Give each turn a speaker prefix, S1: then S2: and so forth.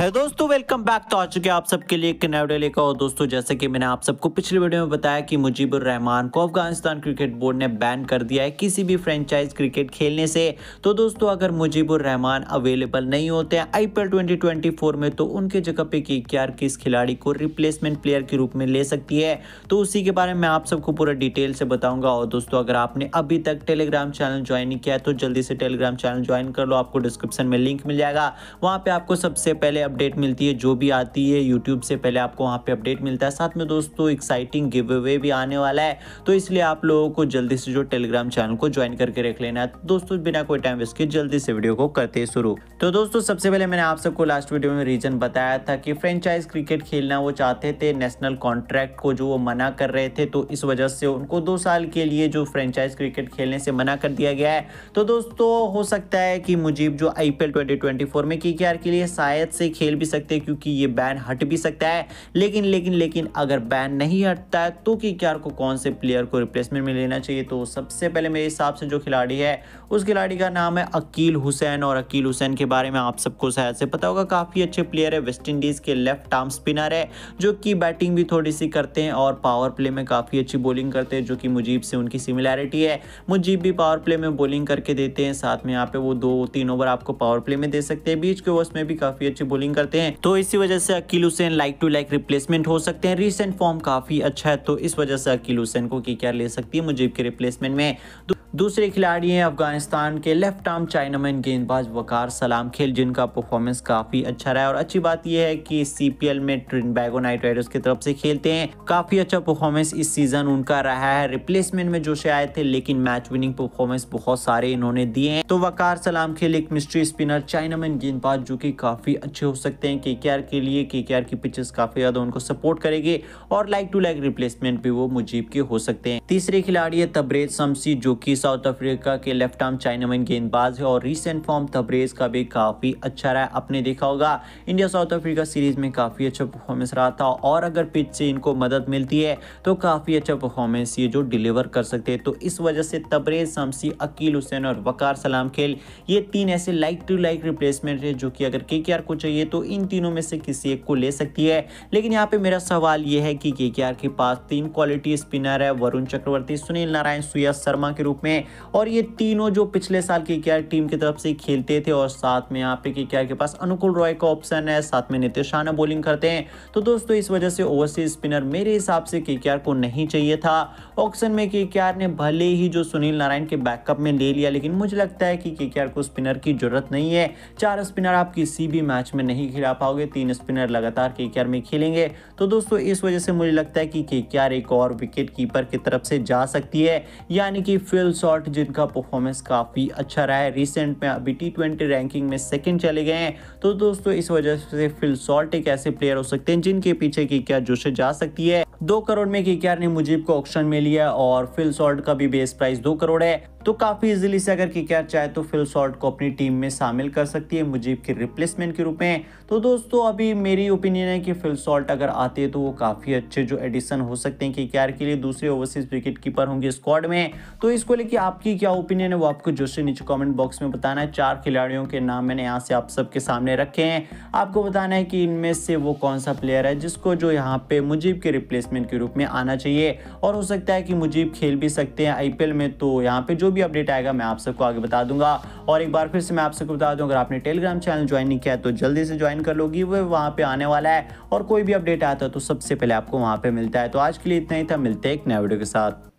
S1: है दोस्तों welcome back तो आ चुके आप सबके लिए वीडियो लेकर और दोस्तों जैसे कि मैंने आप सबको पिछले वीडियो में बताया कि मुजीबुर रहमान को अफगानिस्तान क्रिकेट बोर्ड ने बैन कर दिया है किसी भी फ्रेंचाइज क्रिकेट खेलने से तो दोस्तों अगर मुजीबुर रहमान अवेलेबल नहीं होते हैं आई पी में तो उनके जगह पे के किस खिलाड़ी को रिप्लेसमेंट प्लेयर के रूप में ले सकती है तो उसी के बारे में आप सबको पूरा डिटेल से बताऊंगा और दोस्तों अगर आपने अभी तक टेलीग्राम चैनल ज्वाइन नहीं किया है तो जल्दी से टेलीग्राम चैनल ज्वाइन कर लो आपको डिस्क्रिप्शन में लिंक मिल जाएगा वहाँ पर आपको सबसे पहले अपडेट मिलती है जो भी आती है यूट्यूब से पहले आपको वहाँ पे अपडेट मिलता है साथ में दोस्तों एक्साइटिंग गिव अवे भी आने वाला है तो इसलिए आप लोगों को जल्दी से जो टेलीग्राम चैनल को ज्वाइन करके रख लेना है दोस्तों बिना कोई टाइम वेस्ट के जल्दी से वीडियो को करते शुरू तो दोस्तों सबसे पहले मैंने आप सबको लास्ट वीडियो में रीजन बताया था कि फ्रेंचाइज क्रिकेट खेलना वो चाहते थे नेशनल कॉन्ट्रैक्ट को जो वो मना कर रहे थे तो इस वजह से उनको दो साल के लिए जो फ्रेंचाइज क्रिकेट खेलने से मना कर दिया गया है तो दोस्तों हो सकता है कि मुजीब जो आईपीएल 2024 में के के लिए शायद से खेल भी सकते हैं क्योंकि ये बैन हट भी सकता है लेकिन लेकिन लेकिन अगर बैन नहीं हटता है तो क्या को कौन से प्लेयर को रिप्लेसमेंट में लेना चाहिए तो सबसे पहले मेरे हिसाब से जो खिलाड़ी है उस खिलाड़ी का नाम है अकील हुसैन और अकील हुसैन के बारे में आप सबको शायद से पता होगा काफ़ी अच्छे प्लेयर है वेस्ट इंडीज़ के लेफ्ट आर्म स्पिनर है जो कि बैटिंग भी थोड़ी सी करते हैं और पावर प्ले में काफ़ी अच्छी बॉलिंग करते हैं जो कि मुजीब से उनकी सिमिलैरिटी है मुजीब भी पावर प्ले में बॉलिंग करके देते हैं साथ में यहाँ पे वो दो तीन ओवर आपको पावर प्ले में दे सकते हैं बीच के ओवर्स में भी काफ़ी अच्छी बॉलिंग बॉलिंग करते हैं तो इसी वजह से Akeal Hosein like to like replacement हो सकते हैं रिसेंट फॉर्म काफी अच्छा है तो इस वजह से अकील हुसैन को की क्या ले सकती है मुजीब के रिप्लेसमेंट में दूसरे खिलाड़ी हैं अफगानिस्तान के लेफ्ट आर्म चाइनामैन गेंदबाज वकार सलाम खेल जिनका परफॉर्मेंस काफ़ी अच्छा रहा है और अच्छी बात यह है कि सीपीएल में ट्रिन बैगो नाइट राइडर्स की तरफ से खेलते हैं काफ़ी अच्छा परफॉर्मेंस इस सीज़न उनका रहा है रिप्लेसमेंट में जोशे आए थे लेकिन मैच विनिंग परफॉर्मेंस बहुत सारे इन्होंने दिए हैं तो वकार सलाम खेल एक मिस्ट्री स्पिनर चाइनामैन गेंदबाज जो की काफ़ी अच्छे हो सकते हैं के के लिए के की पिचेस काफ़ी ज़्यादा उनको सपोर्ट करेगी और लाइक टू लाइक रिप्लेसमेंट भी वो मुजीब के हो सकते हैं तीसरे खिलाड़ी है तबरेज शमसी जो कि साउथ अफ्रीका के लेफ्ट आर्म चाइनामैन गेंदबाज है और रिसेंट फॉर्म तबरेज का भी काफ़ी अच्छा रहा आपने देखा होगा इंडिया साउथ अफ्रीका सीरीज में काफ़ी अच्छा परफॉर्मेंस रहा था और अगर पिच से इनको मदद मिलती है तो काफ़ी अच्छा परफॉर्मेंस ये जो डिलीवर कर सकते हैं तो इस वजह से तबरेज शमसी अकील हुसैन और वकार सलाम खेल ये तीन ऐसे लाइक टू लाइक रिप्लेसमेंट है जो कि अगर के को चाहिए तो इन तीनों में से किसी एक को ले सकती है लेकिन यहाँ पे मेरा सवाल यह है कि के के पास तीन क्वालिटी स्पिनर है वरुण चक्रवर्ती सुनील नारायण सूर्या शर्मा के रूप में और ये तीनों जो पिछले साल के के टीम की तरफ से खेलते थे और साथ में यहाँ पे के के पास अनुकूल रॉय का ऑप्शन है साथ में नितेश राणा बॉलिंग करते हैं तो दोस्तों इस वजह से ओवरसीज स्पिनर मेरे हिसाब से के को नहीं चाहिए था ऑप्शन में के ने भले ही जो सुनील नारायण के बैकअप में ले लिया लेकिन मुझे लगता है कि के को स्पिनर की जरूरत नहीं है चार स्पिनर आप किसी भी मैच में नहीं नहीं खिला पाओगे तीन स्पिनर लगातार के में खेलेंगे तो दोस्तों इस वजह से मुझे लगता है कि के एक और विकेट कीपर की तरफ से जा सकती है यानी कि फिल शॉट जिनका परफॉर्मेंस काफ़ी अच्छा रहा है रिसेंट में अभी टी रैंकिंग में सेकेंड चले गए हैं तो दोस्तों इस वजह से फिल शॉट एक ऐसे प्लेयर हो सकते हैं जिनके पीछे के क्या जोश जा सकती है दो करोड़ में के ने मुजीब को ऑप्शन में लिया और फिल शॉर्ट का भी बेस प्राइस दो करोड़ है तो काफ़ी इजीली से अगर किकेआर चाहे तो फिल सॉल्ट को अपनी टीम में शामिल कर सकती है मुजीब के रिप्लेसमेंट के रूप में तो दोस्तों अभी मेरी ओपिनियन है कि फिल सॉल्ट अगर आते हैं तो वो काफ़ी अच्छे जो एडिशन हो सकते हैं केकेआर के लिए दूसरे ओवरसीज विकेट कीपर होंगे स्क्वाड में तो इसको लेकर आपकी क्या ओपिनियन है वो आपको जो से नीचे कॉमेंट बॉक्स में बताना है चार खिलाड़ियों के नाम मैंने यहाँ से आप सबके सामने रखे हैं आपको बताना है कि इनमें से वो कौन सा प्लेयर है जिसको जो यहाँ पे मुजीब के रिप्लेसमेंट के रूप में आना चाहिए और हो सकता है कि मुजीब खेल भी सकते हैं आईपीएल में तो यहाँ पे जो भी अपडेट आएगा मैं आप सबको आगे बता दूंगा और एक बार फिर से मैं आप सबको बता दूं अगर आपने टेलीग्राम चैनल ज्वाइन नहीं किया तो जल्दी से ज्वाइन कर लोगी वह वहाँ पर आने वाला है और कोई भी अपडेट आता है तो सबसे पहले आपको वहाँ पर मिलता है तो आज के लिए इतना ही था मिलते हैं एक नए वीडियो के साथ